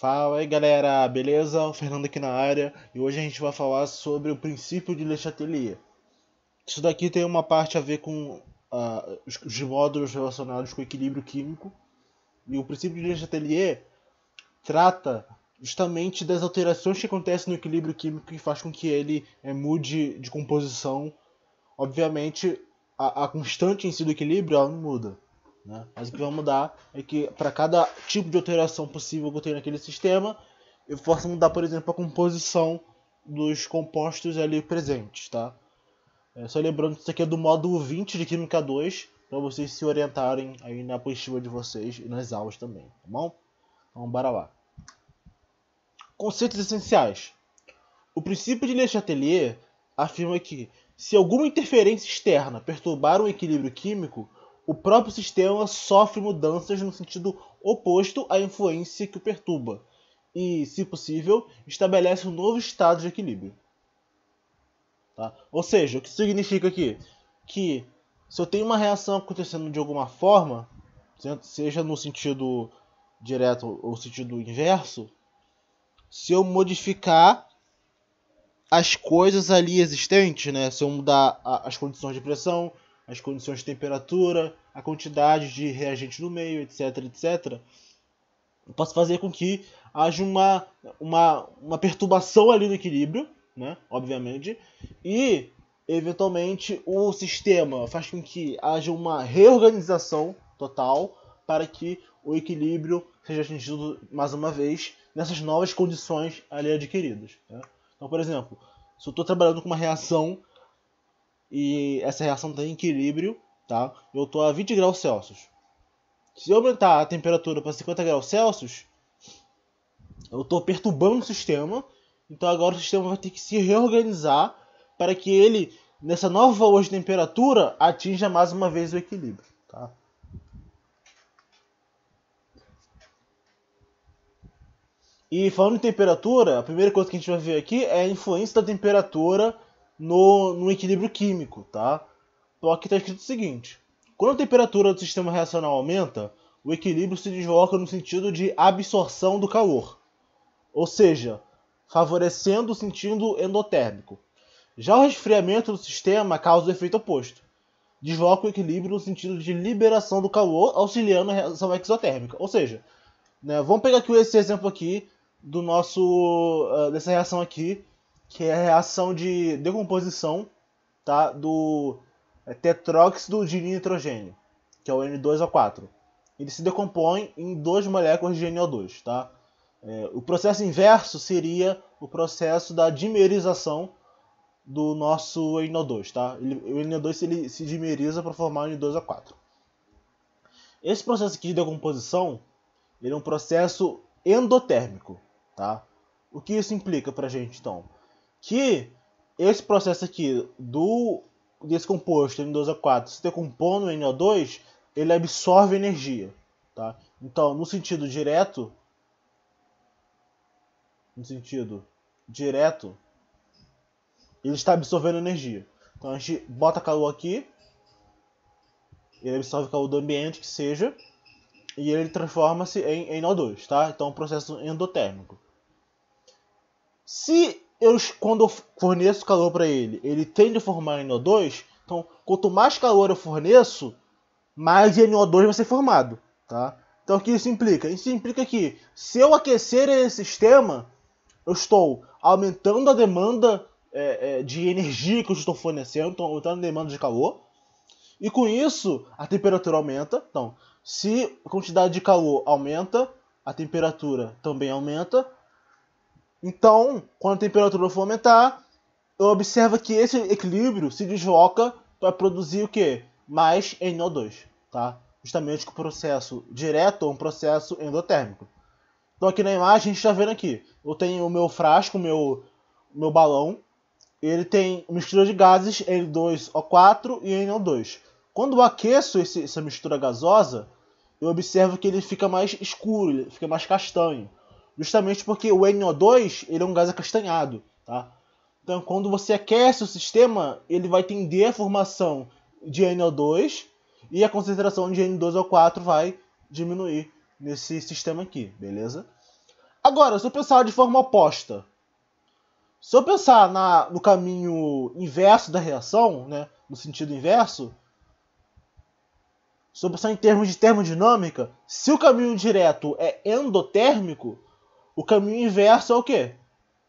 Fala aí galera, beleza? O Fernando aqui na área e hoje a gente vai falar sobre o princípio de Le Chatelier. Isso daqui tem uma parte a ver com uh, os, os, módulos relacionados com o equilíbrio químico e o princípio de Le Chatelier trata justamente das alterações que acontecem no equilíbrio químico e faz com que ele é, mude de composição. Obviamente, a, a constante em si do equilíbrio ela não muda né? Mas o que vai mudar é que para cada tipo de alteração possível que eu tenho naquele sistema, eu posso mudar, por exemplo, a composição dos compostos ali presentes, tá? É, só lembrando que isso aqui é do módulo 20 de Química 2, para vocês se orientarem aí na apostila de vocês e nas aulas também, tá bom? Então, bora lá. Conceitos essenciais. O princípio de Le Chatelier afirma que se alguma interferência externa perturbar o equilíbrio químico, o próprio sistema sofre mudanças no sentido oposto à influência que o perturba e, se possível, estabelece um novo estado de equilíbrio. Tá? Ou seja, o que significa aqui? Que se eu tenho uma reação acontecendo de alguma forma, seja no sentido direto ou sentido inverso, se eu modificar as coisas ali existentes, né? se eu mudar as condições de pressão, as condições de temperatura, a quantidade de reagente no meio, etc, etc, posso fazer com que haja uma, uma, uma perturbação ali no equilíbrio, né, obviamente, e eventualmente o sistema faz com que haja uma reorganização total para que o equilíbrio seja atingido mais uma vez nessas novas condições ali adquiridas. Né? Então, por exemplo, se eu estou trabalhando com uma reação e essa reação está em equilíbrio, tá? Eu estou a 20 graus Celsius. Se eu aumentar a temperatura para 50 graus Celsius, eu estou perturbando o sistema. Então agora o sistema vai ter que se reorganizar para que ele, nessa nova valor de temperatura, atinja mais uma vez o equilíbrio, tá? E falando em temperatura, a primeira coisa que a gente vai ver aqui é a influência da temperatura no, no equilíbrio químico, tá? Só então, aqui está escrito o seguinte: quando a temperatura do sistema reacional aumenta, o equilíbrio se desloca no sentido de absorção do calor, ou seja, favorecendo o sentido endotérmico. Já o resfriamento do sistema causa o efeito oposto. Desloca o equilíbrio no sentido de liberação do calor, auxiliando a reação exotérmica. Ou seja, né, vamos pegar aqui esse exemplo aqui do nosso uh, dessa reação aqui que é a reação de decomposição tá, do é, tetróxido de nitrogênio, que é o N2O4. Ele se decompõe em duas moléculas de NO2. Tá? É, o processo inverso seria o processo da dimerização do nosso NO2. Tá? Ele, o NO2 ele se dimeriza para formar o N2O4. Esse processo aqui de decomposição ele é um processo endotérmico. Tá? O que isso implica para a gente, então? que esse processo aqui do desse composto N2O4 se decompondo no NO2, ele absorve energia, tá? Então, no sentido direto, no sentido direto, ele está absorvendo energia. Então a gente bota calor aqui, ele absorve calor do ambiente que seja, e ele transforma-se em, em NO2, tá? Então é um processo endotérmico. Se eu, quando eu forneço calor para ele, ele tende a formar NO2. Então, quanto mais calor eu forneço, mais NO2 vai ser formado, tá? Então, o que isso implica? Isso implica que, se eu aquecer esse sistema, eu estou aumentando a demanda é, é, de energia que eu estou fornecendo, então aumentando a demanda de calor. E com isso, a temperatura aumenta. Então, se a quantidade de calor aumenta, a temperatura também aumenta. Então, quando a temperatura for aumentar, eu observo que esse equilíbrio se desloca para produzir o quê? Mais NO2, tá? Justamente com o processo direto ou é um processo endotérmico. Então aqui na imagem a gente está vendo aqui, eu tenho o meu frasco, o meu, meu balão, ele tem mistura de gases N2O4 e NO2. Quando eu aqueço esse, essa mistura gasosa, eu observo que ele fica mais escuro, ele fica mais castanho justamente porque o NO2 ele é um gás acastanhado, tá? Então, quando você aquece o sistema, ele vai tender a formação de NO2 e a concentração de N2O4 vai diminuir nesse sistema aqui, beleza? Agora, se eu pensar de forma oposta, se eu pensar na, no caminho inverso da reação, né, no sentido inverso, se eu pensar em termos de termodinâmica, se o caminho direto é endotérmico, o caminho inverso é o quê?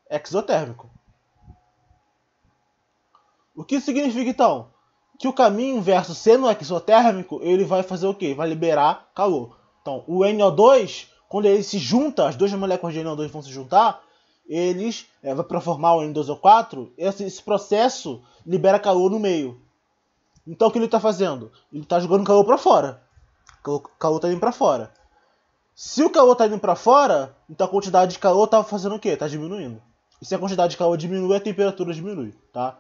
Exotérmico. O que significa então? Que o caminho inverso sendo exotérmico, ele vai fazer o quê? Vai liberar calor. Então, o NO2, quando ele se junta, as duas moléculas de NO2 vão se juntar, eles é, vai para formar o N2O4, esse, esse, processo libera calor no meio. Então o que ele está fazendo? Ele está jogando calor para fora. O calor está indo para fora. Se o calor tá indo para fora, então a quantidade de calor tá fazendo o quê? Tá diminuindo. E se a quantidade de calor diminui, a temperatura diminui, tá?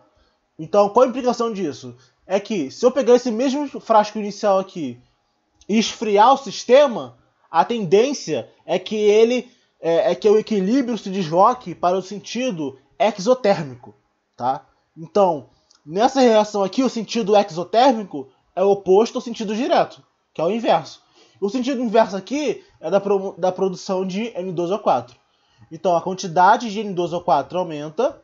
Então, qual a implicação disso? É que se eu pegar esse mesmo frasco inicial aqui e esfriar o sistema, a tendência é que ele é, é que o equilíbrio se desloque para o sentido exotérmico, tá? Então, nessa reação aqui, o sentido exotérmico é o oposto ao sentido direto, que é o inverso. O sentido inverso aqui é da, pro, da produção de N2O4. Então a quantidade de N2O4 aumenta,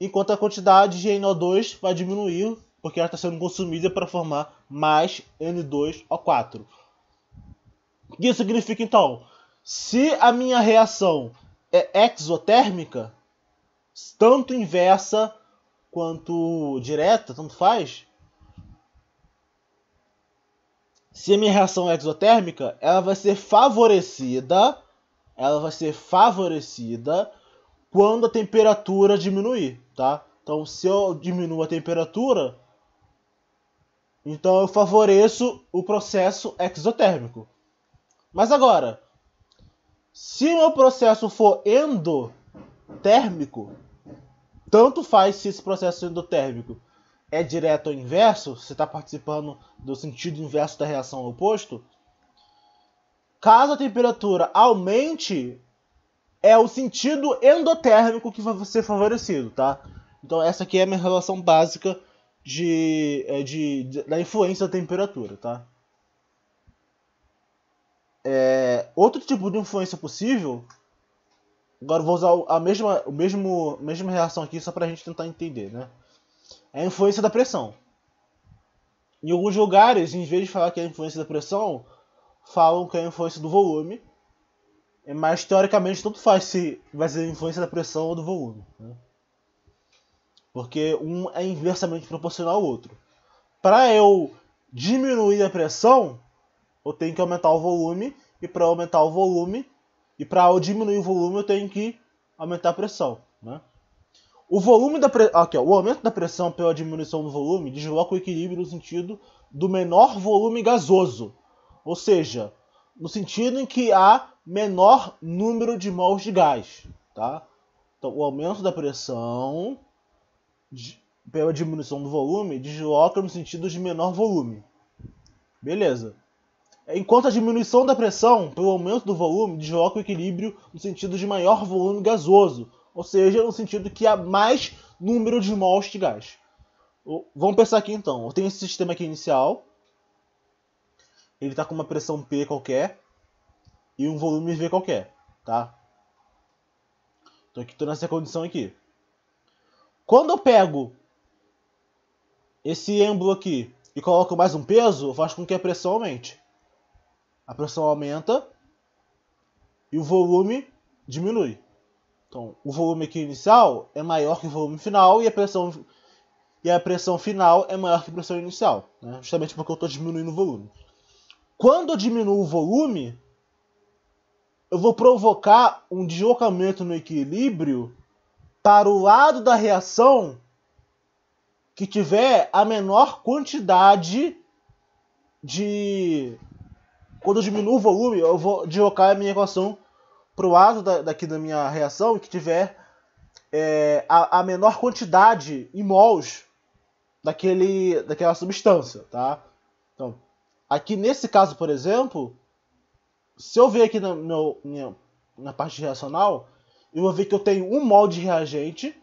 enquanto a quantidade de NO2 vai diminuir, porque ela está sendo consumida para formar mais N2O4. O que isso significa então? Se a minha reação é exotérmica, tanto inversa quanto direta, tanto faz, se a minha reação é exotérmica, ela vai ser favorecida, ela vai ser favorecida quando a temperatura diminuir, tá? Então, se eu diminuo a temperatura, então eu favoreço o processo exotérmico. Mas agora, se o meu processo for endotérmico, tanto faz se esse processo é endotérmico é direto ao inverso, você está participando do sentido inverso da reação oposto. Caso a temperatura aumente, é o sentido endotérmico que vai ser favorecido, tá? Então essa aqui é a minha relação básica de, é, de, de da influência da temperatura, tá? É, outro tipo de influência possível, agora vou usar a mesma, o mesmo, mesma reação aqui só para a gente tentar entender, né? é a influência da pressão. Em alguns lugares, em vez de falar que é a influência da pressão, falam que é a influência do volume. É Mas teoricamente tanto faz se vai ser a influência da pressão ou do volume. Né? Porque um é inversamente proporcional ao outro. Para eu diminuir a pressão, eu tenho que aumentar o volume. E para aumentar o volume, e para eu diminuir o volume, eu tenho que aumentar a pressão. Né? O volume da pre... aqui, ó, o aumento da pressão pela diminuição do volume desloca o equilíbrio no sentido do menor volume gasoso, ou seja, no sentido em que há menor número de mols de gás, tá? Então, o aumento da pressão de... pela diminuição do volume desloca no sentido de menor volume. Beleza. Enquanto a diminuição da pressão pelo aumento do volume desloca o equilíbrio no sentido de maior volume gasoso, ou seja, no sentido que há mais número de mols de gás. Vamos pensar aqui então. Eu tenho esse sistema aqui inicial. Ele está com uma pressão P qualquer. E um volume V qualquer. Tá? Então aqui estou nessa condição aqui. Quando eu pego esse êmbolo aqui e coloco mais um peso, faz com que a pressão aumente. A pressão aumenta e o volume diminui. Então, o volume aqui inicial é maior que o volume final e a pressão e a pressão final é maior que a pressão inicial, né? justamente porque eu estou diminuindo o volume. Quando eu diminuo o volume, eu vou provocar um deslocamento no equilíbrio para o lado da reação que tiver a menor quantidade de. Quando eu diminuo o volume, eu vou deslocar a minha equação pro aso da, daqui da minha reação que tiver é, a, a, menor quantidade em mols daquele, daquela substância, tá? Então, aqui nesse caso, por exemplo, se eu ver aqui na, meu, minha, na parte reacional, eu vou ver que eu tenho um mol de reagente,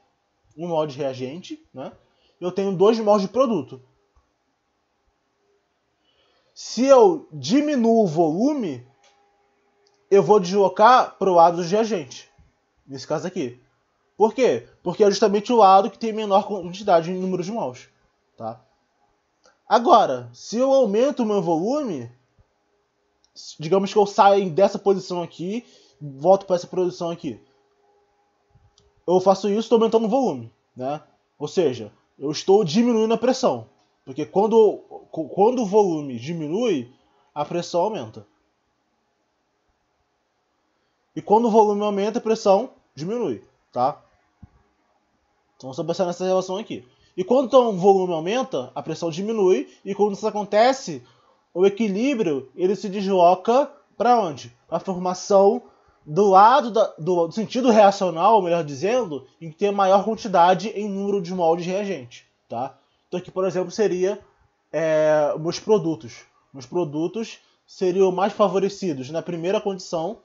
um mol de reagente, né? Eu tenho dois mols de produto. Se eu diminuo o volume, eu vou deslocar para o lado de agente. Nesse caso aqui. Por quê? Porque é justamente o lado que tem menor quantidade em número de mãos. Tá? Agora, se eu aumento o meu volume, digamos que eu saio dessa posição aqui, volto para essa posição aqui. Eu faço isso, estou aumentando o volume. Né? Ou seja, eu estou diminuindo a pressão. Porque quando, quando o volume diminui, a pressão aumenta. E quando o volume aumenta, a pressão diminui, tá? Então você pensar nessa relação aqui. E quando então, o volume aumenta, a pressão diminui, e quando isso acontece, o equilíbrio ele se desloca para onde? A formação do lado da, do, do, sentido reacional, melhor dizendo, em que tem maior quantidade em número de moldes reagente, tá? Então aqui, por exemplo, seria é, meus produtos. Meus produtos seriam mais favorecidos na primeira condição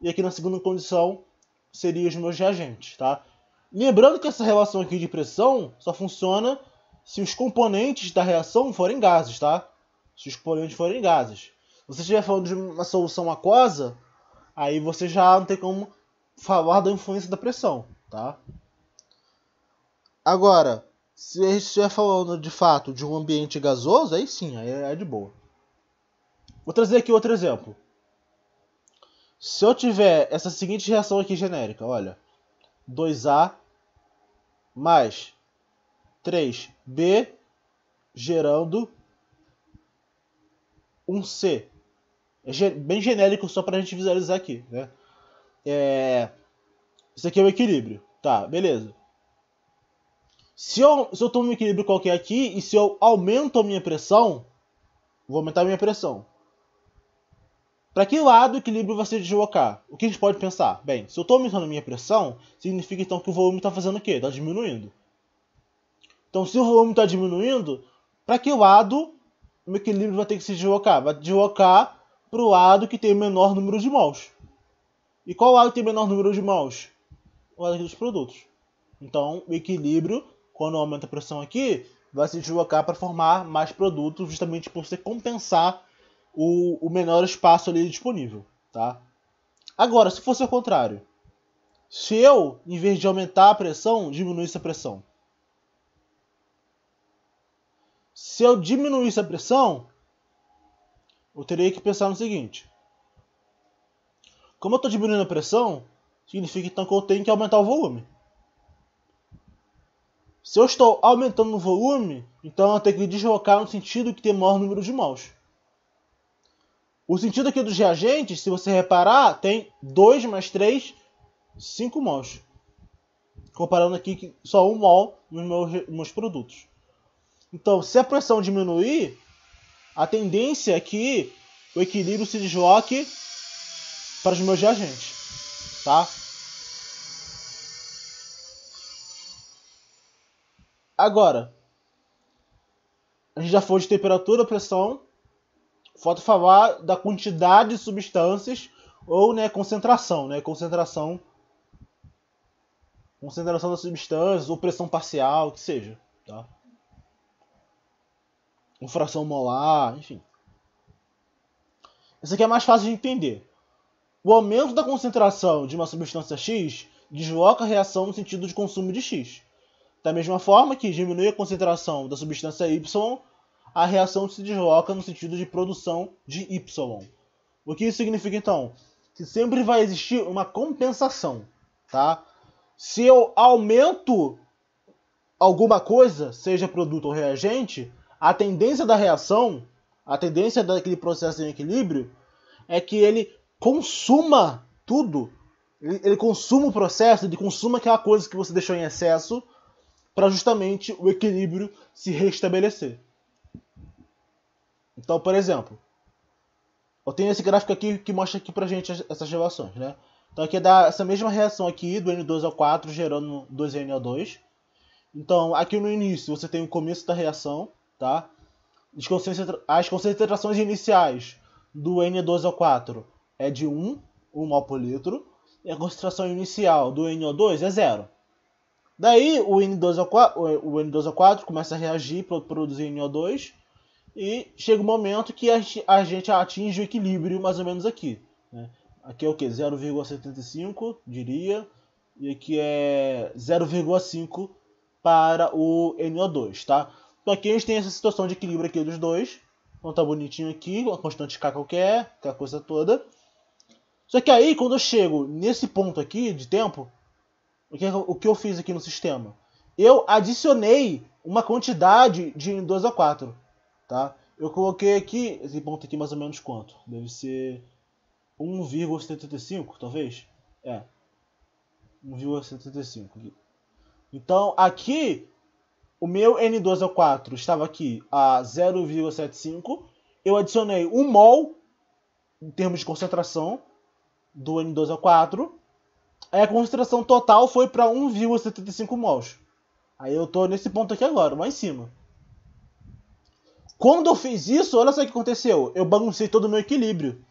e aqui na segunda condição seriam os meus reagentes, tá? Lembrando que essa relação aqui de pressão só funciona se os componentes da reação forem gases, tá? Se os componentes forem gases. Se você estiver falando de uma solução aquosa, aí você já não tem como falar da influência da pressão, tá? Agora, se a gente estiver falando de fato de um ambiente gasoso, aí sim, aí é de boa. Vou trazer aqui outro exemplo. Se eu tiver essa seguinte reação aqui genérica, olha. 2A mais 3B gerando um C. É bem genérico só para a gente visualizar aqui, né? É... Isso aqui é o equilíbrio. Tá, beleza. Se eu, se eu tomo um equilíbrio qualquer aqui e se eu aumento a minha pressão, vou aumentar a minha pressão. Para que lado o equilíbrio vai se deslocar? O que a gente pode pensar? Bem, se eu estou aumentando a minha pressão, significa então que o volume está fazendo o quê? Está diminuindo. Então, se o volume está diminuindo, para que lado o equilíbrio vai ter que se deslocar? Vai deslocar para o lado que tem o menor número de mols. E qual lado tem o menor número de mols? O lado dos produtos. Então, o equilíbrio, quando aumenta a pressão aqui, vai se deslocar para formar mais produtos, justamente por você compensar o, o menor espaço ali disponível, tá? Agora, se fosse o contrário, se eu, em vez de aumentar a pressão, diminuísse a pressão. Se eu diminuísse a pressão, eu teria que pensar no seguinte. Como eu estou diminuindo a pressão, significa então que eu tenho que aumentar o volume. Se eu estou aumentando o volume, então eu tenho que deslocar no sentido que tem maior número de mãos. O sentido aqui dos reagentes, se você reparar, tem 2 mais 3, 5 mols. Comparando aqui que só 1 um mol nos meus, meus produtos. Então, se a pressão diminuir, a tendência é que o equilíbrio se desloque para os meus reagentes, tá? Agora, a gente já foi de temperatura, pressão, Falta falar da quantidade de substâncias ou né, concentração, né? Concentração. Concentração das substâncias, ou pressão parcial, que seja. Tá? Ou fração molar, enfim. Isso aqui é mais fácil de entender. O aumento da concentração de uma substância X desloca a reação no sentido de consumo de X. Da mesma forma que diminui a concentração da substância Y, a reação se desloca no sentido de produção de Y. O que isso significa então? Que sempre vai existir uma compensação, tá? Se eu aumento alguma coisa, seja produto ou reagente, a tendência da reação, a tendência daquele processo em equilíbrio, é que ele consuma tudo. Ele, ele consuma o processo, ele consuma aquela coisa que você deixou em excesso para justamente o equilíbrio se restabelecer. Então, por exemplo, eu tenho esse gráfico aqui que mostra aqui pra gente essas relações, né? Então aqui é dá essa mesma reação aqui do N2O4 gerando 2NO2. Então aqui no início você tem o começo da reação, tá? As concentrações iniciais do N2O4 é de 1, 1 mol por litro, e a concentração inicial do NO2 é zero. Daí o N2O4, o N2O4 começa a reagir para produzir NO2, e chega um momento que a, gente atinge o equilíbrio mais ou menos aqui. Né? Aqui é o que? 0,75, diria. E aqui é 0,5 para o NO2, tá? Então aqui a gente tem essa situação de equilíbrio aqui dos dois. Então tá bonitinho aqui, uma constante K qualquer, aquela coisa toda. Só que aí, quando eu chego nesse ponto aqui de tempo, o que, é eu fiz aqui no sistema? Eu adicionei uma quantidade de 2 a 4 tá? Eu coloquei aqui, esse ponto aqui mais ou menos quanto? Deve ser 1,75, talvez? É. 1,75. Então, aqui, o meu N2O4 é estava aqui a 0,75. Eu adicionei 1 um mol, em termos de concentração, do N2O4. É Aí a concentração total foi para 1,75 mols. Aí eu tô nesse ponto aqui agora, lá em cima. Quando eu fiz isso, olha só o que aconteceu. Eu baguncei todo o meu equilíbrio.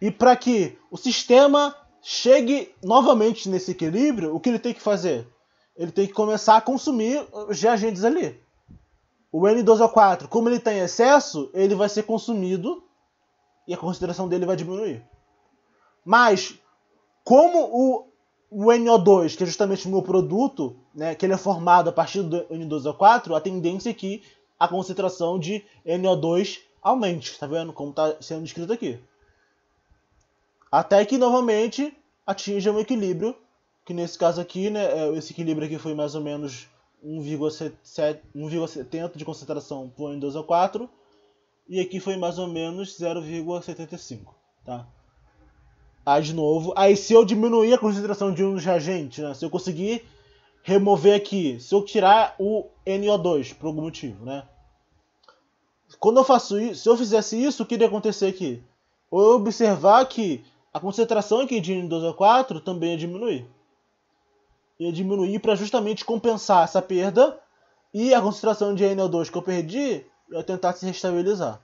E para que o sistema chegue novamente nesse equilíbrio, o que ele tem que fazer? Ele tem que começar a consumir os reagentes ali. O N2O4, como ele está em excesso, ele vai ser consumido e a concentração dele vai diminuir. Mas, como o, o NO2, que é justamente o meu produto, né, que ele é formado a partir do N2O4, a tendência é que a concentração de NO2 aumente. Tá vendo como está sendo escrito aqui? Até que novamente atinja um equilíbrio, que nesse caso aqui, né, é, esse equilíbrio aqui foi mais ou menos 1,70 de concentração por N2O4 e aqui foi mais ou menos 0,75, tá? Aí de novo, aí se eu diminuir a concentração de um reagente, né, se eu conseguir remover aqui, se eu tirar o NO2 por algum motivo, né? Quando eu faço isso, se eu fizesse isso, o que iria acontecer aqui? Ou eu observar que a concentração aqui de N2O4 também ia diminuir. Ia diminuir para justamente compensar essa perda e a concentração de NO2 que eu perdi ia tentar se restabilizar.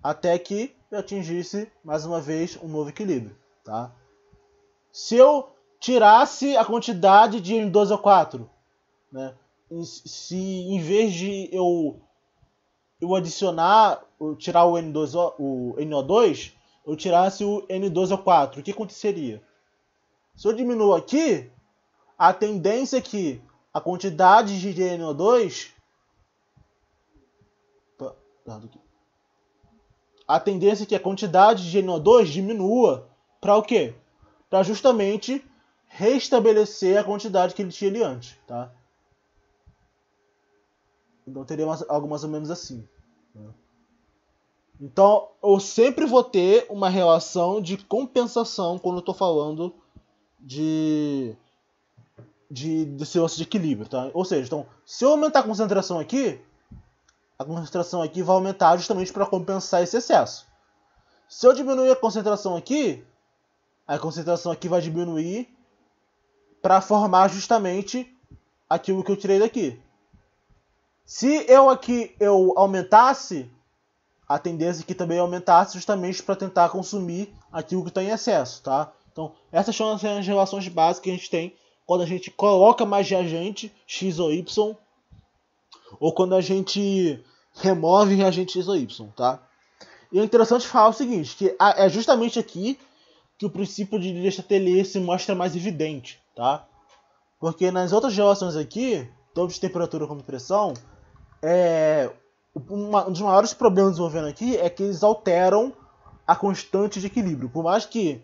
Até que eu atingisse mais uma vez um novo equilíbrio, tá? Se eu tirasse a quantidade de M12 ao 4. Né? Se em vez de eu, eu adicionar, eu tirar o, n 2 o NO2, eu tirasse o N12 ao 4, o que aconteceria? Se eu diminuo aqui, a tendência é que a quantidade de NO2 a tendência é que a quantidade de NO2 diminua para o quê? Para justamente restabelecer a quantidade que ele tinha ali antes, tá? Então teria algo mais ou menos assim. Né? Então eu sempre vou ter uma relação de compensação quando eu estou falando de de desse de equilíbrio, tá? Ou seja, então se eu aumentar a concentração aqui, a concentração aqui vai aumentar justamente para compensar esse excesso. Se eu diminuir a concentração aqui, a concentração aqui vai diminuir para formar justamente aquilo que eu tirei daqui. Se eu aqui eu aumentasse, a tendência é que também aumentasse justamente para tentar consumir aquilo que está em excesso, tá? Então, essas são as relações básicas que a gente tem quando a gente coloca mais reagente X ou Y, ou quando a gente remove reagente X ou Y, tá? E é interessante falar o seguinte, que é justamente aqui que o princípio de Dirichlet se mostra mais evidente tá? Porque nas outras gerações aqui, tanto de temperatura como de pressão, é, uma, um dos maiores problemas envolvendo aqui é que eles alteram a constante de equilíbrio. Por mais que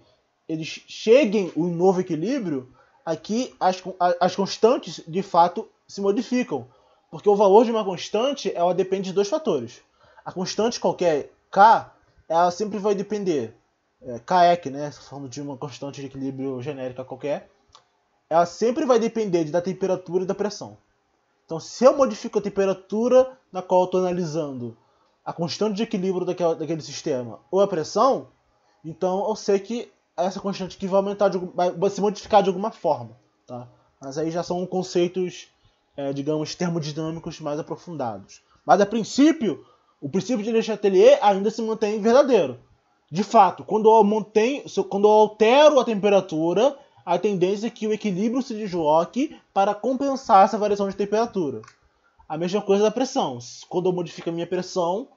eles cheguem um novo equilíbrio, aqui as, as constantes de fato se modificam. Porque o valor de uma constante ela depende de dois fatores. A constante qualquer K, ela sempre vai depender, é, Kek, né, falando de uma constante de equilíbrio genérica qualquer, ela sempre vai depender da temperatura e da pressão. Então, se eu modifico a temperatura na qual eu estou analisando a constante de equilíbrio daquela, daquele sistema ou a pressão, então eu sei que essa constante aqui vai aumentar, de, vai se modificar de alguma forma. Tá? Mas aí já são conceitos, é, digamos, termodinâmicos mais aprofundados. Mas a princípio, o princípio de Le Chatelier ainda se mantém verdadeiro. De fato, quando eu, mantenho, quando eu altero a temperatura, a tendência é que o equilíbrio se desloque para compensar essa variação de temperatura. A mesma coisa da pressão. Quando eu modifico a minha pressão,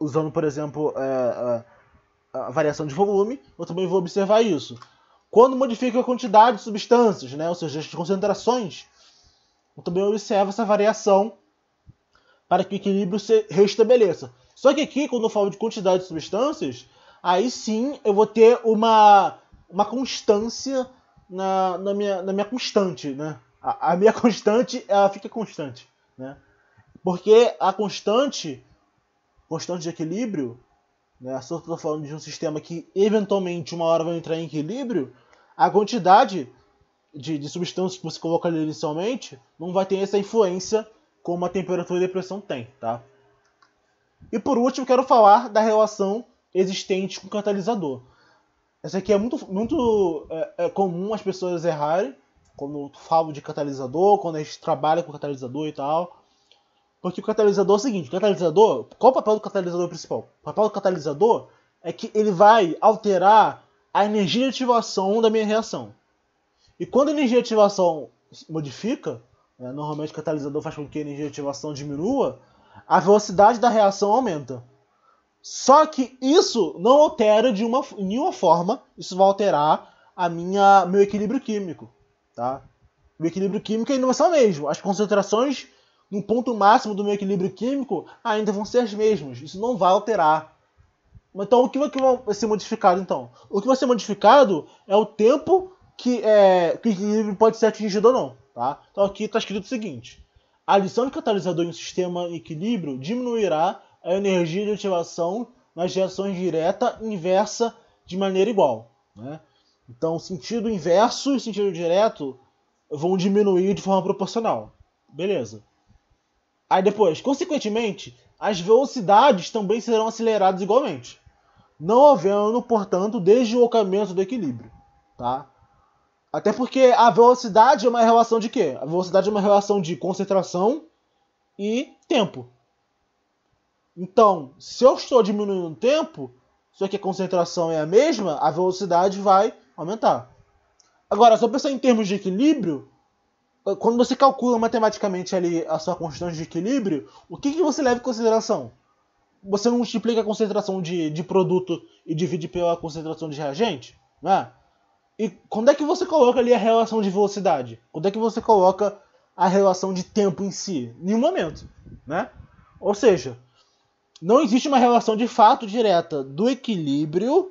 usando, por exemplo, a, é, a, é, a variação de volume, eu também vou observar isso. Quando modifico a quantidade de substâncias, né, ou seja, as concentrações, eu também observo essa variação para que o equilíbrio se restabeleça. Só que aqui, quando eu falo de quantidade de substâncias, aí sim eu vou ter uma, uma constância na, na, minha, na minha constante, né? A, a minha constante, ela fica constante, né? Porque a constante, constante de equilíbrio, né? Se eu estou falando de um sistema que eventualmente uma hora vai entrar em equilíbrio, a quantidade de, de substâncias que você coloca ali inicialmente não vai ter essa influência como a temperatura e a pressão tem, tá? E por último, quero falar da relação existente com o catalisador. Essa aqui é muito, muito é, é comum as pessoas errarem quando falo de catalisador, quando a gente trabalha com catalisador e tal. Porque o catalisador é o seguinte, o catalisador, qual o papel do catalisador principal? O papel do catalisador é que ele vai alterar a energia de ativação da minha reação. E quando a energia de ativação modifica, né, normalmente o catalisador faz com que a energia de ativação diminua, a velocidade da reação aumenta. Só que isso não altera de uma, nenhuma forma, isso vai alterar a minha meu equilíbrio químico, tá? Meu equilíbrio químico ainda vai ser o mesmo. As concentrações no ponto máximo do meu equilíbrio químico ainda vão ser as mesmas. Isso não vai alterar. Então o que vai ser modificado então? O que vai ser modificado é o tempo que, é, que o equilíbrio pode ser atingido ou não, tá? Então aqui está escrito o seguinte: a adição de catalisador em um sistema em equilíbrio diminuirá a energia de ativação nas reações direta e inversa de maneira igual. Né? Então, sentido inverso e sentido direto vão diminuir de forma proporcional. Beleza. Aí depois, consequentemente, as velocidades também serão aceleradas igualmente, não havendo, portanto, deslocamento do equilíbrio. Tá? Até porque a velocidade é uma relação de quê? A velocidade é uma relação de concentração e tempo. Então, se eu estou diminuindo o tempo, só que a concentração é a mesma, a velocidade vai aumentar. Agora, se eu pensar em termos de equilíbrio, quando você calcula matematicamente ali a sua constante de equilíbrio, o que, que você leva em consideração? Você não multiplica a concentração de, de produto e divide pela concentração de reagente? Né? E quando é que você coloca ali a relação de velocidade? Quando é que você coloca a relação de tempo em si? um momento, né? Ou seja, não existe uma relação de fato direta do equilíbrio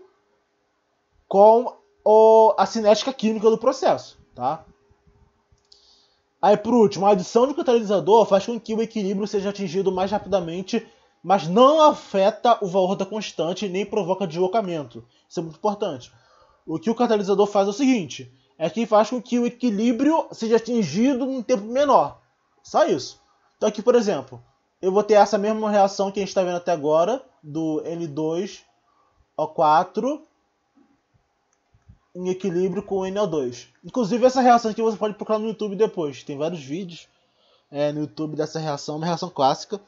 com o, a cinética química do processo, tá? Aí, por último, a adição de catalisador faz com que o equilíbrio seja atingido mais rapidamente, mas não afeta o valor da constante nem provoca deslocamento. Isso é muito importante. O que o catalisador faz é o seguinte: é que faz com que o equilíbrio seja atingido num tempo menor. Só isso. Então, aqui, por exemplo, eu vou ter essa mesma reação que a gente está vendo até agora, do N2O4 em equilíbrio com o NO2. Inclusive, essa reação aqui você pode procurar no YouTube depois, tem vários vídeos é, no YouTube dessa reação, uma reação clássica.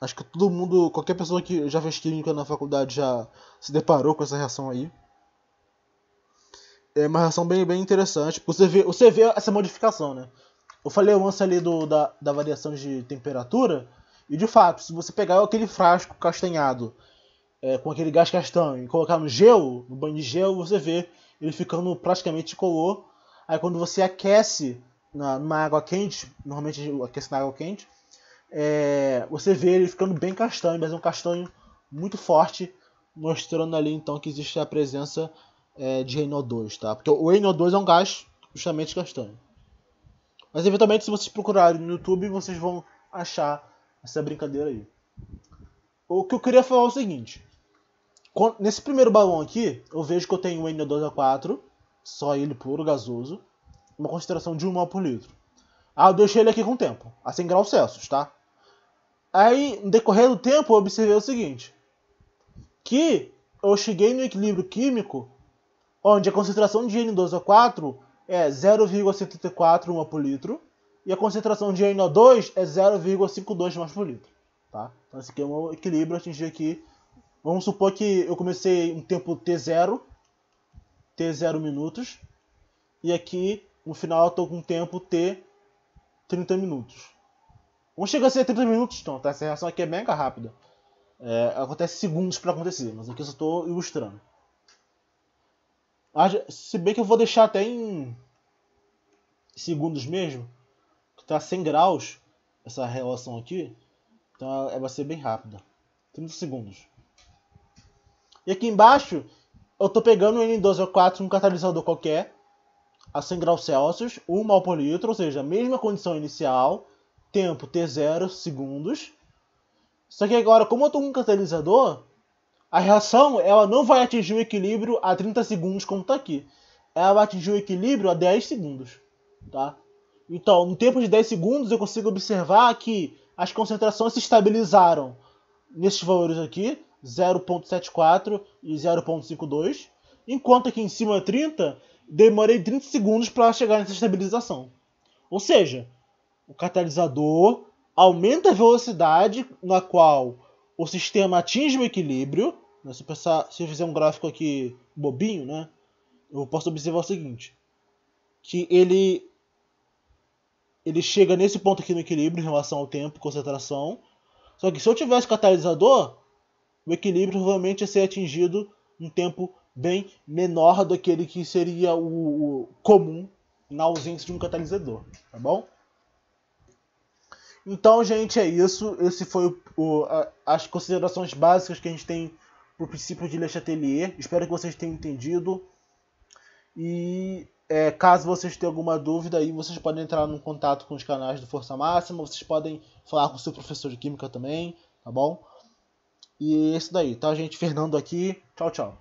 Acho que todo mundo, qualquer pessoa que já fez química na faculdade já se deparou com essa reação aí. É uma reação bem, bem interessante, você vê, você vê essa modificação, né? Eu falei um lance ali do, da, da variação de temperatura, e de fato, se você pegar aquele frasco castanhado é, com aquele gás castanho e colocar no gelo, no banho de gelo, você vê ele ficando praticamente color. Aí quando você aquece na, numa água quente, normalmente aquece na água quente, é, você vê ele ficando bem castanho, mas é um castanho muito forte, mostrando ali então que existe a presença é, de NO2, tá? Porque o NO2 é um gás justamente castanho. Mas eventualmente, se vocês procurarem no YouTube, vocês vão achar essa brincadeira aí. O que eu queria falar é o seguinte. Nesse primeiro balão aqui, eu vejo que eu tenho o NO2A4, só ele puro gasoso, uma concentração de 1 mol por litro. Ah, eu deixei ele aqui com o tempo, a 100 graus Celsius, tá? Aí, no decorrer do tempo, eu observei o seguinte: que eu cheguei no equilíbrio químico onde a concentração de N2O4 é 0,74 mol por litro e a concentração de NO2 é 0,52 mol por litro. Tá? Então esse aqui é um equilíbrio atingir aqui. Vamos supor que eu comecei um tempo T0, T0 minutos, e aqui no final eu estou com um tempo T 30 minutos. Vamos chegar a ser 30 minutos, então, tá? Essa reação aqui é mega rápida. É, acontece segundos para acontecer, mas aqui eu só estou ilustrando. Se bem que eu vou deixar até em segundos mesmo, que tá 100 graus essa relação aqui, então ela vai ser bem rápida. 30 segundos. E aqui embaixo, eu tô pegando o N12O4 um catalisador qualquer, a 100 graus Celsius, 1 mol por litro, ou seja, a mesma condição inicial, tempo T0 segundos. Só que agora, como eu tô com um catalisador, a reação ela não vai atingir o equilíbrio a 30 segundos, como está aqui. Ela vai atingir o equilíbrio a 10 segundos. Tá? Então, no tempo de 10 segundos, eu consigo observar que as concentrações se estabilizaram nesses valores aqui, 0.74 e 0.52, enquanto aqui em cima 30, demorei 30 segundos para chegar nessa estabilização. Ou seja, o catalisador aumenta a velocidade na qual o sistema atinge o equilíbrio. Né? Se, pensar, se eu fizer um gráfico aqui bobinho, né? eu posso observar o seguinte: que ele ele chega nesse ponto aqui no equilíbrio em relação ao tempo, concentração. Só que se eu tivesse catalisador, o equilíbrio provavelmente ia ser atingido um tempo bem menor do que seria o, o comum na ausência de um catalisador, tá bom? Então, gente, é isso. Esse foi o, o, a, as considerações básicas que a gente tem para o princípio de Le Chatelier. Espero que vocês tenham entendido. E é, caso vocês tenham alguma dúvida, aí vocês podem entrar no contato com os canais do Força Máxima. Vocês podem falar com o seu professor de Química também, tá bom? E é isso daí, tá, gente? Fernando aqui. Tchau, tchau.